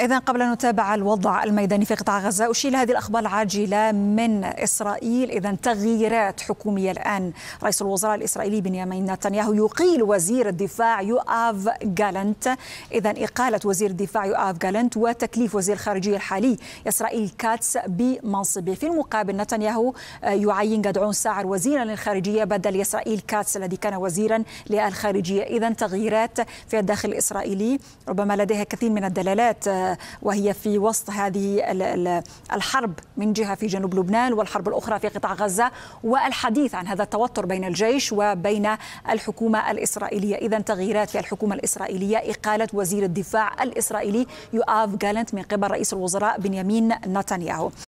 إذا قبل أن نتابع الوضع الميداني في قطاع غزة أشيل هذه الأخبار العاجلة من إسرائيل إذا تغييرات حكومية الآن رئيس الوزراء الإسرائيلي بنيامين نتنياهو يقيل وزير الدفاع يؤاف جالنت إذا إقالة وزير الدفاع يؤاف جالنت وتكليف وزير الخارجية الحالي إسرائيل كاتس بمنصبه في المقابل نتنياهو آه، يعين جدعون ساعر وزيرا للخارجية بدل إسرائيل كاتس الذي كان وزيرا للخارجية إذا تغييرات في الداخل الإسرائيلي ربما لديها كثير من الدلالات آه، وهي في وسط هذه الحرب من جهة في جنوب لبنان والحرب الأخرى في قطاع غزة والحديث عن هذا التوتر بين الجيش وبين الحكومة الإسرائيلية إذا تغييرات في الحكومة الإسرائيلية إقالة وزير الدفاع الإسرائيلي يؤاف جالنت من قبل رئيس الوزراء بنيامين نتنياهو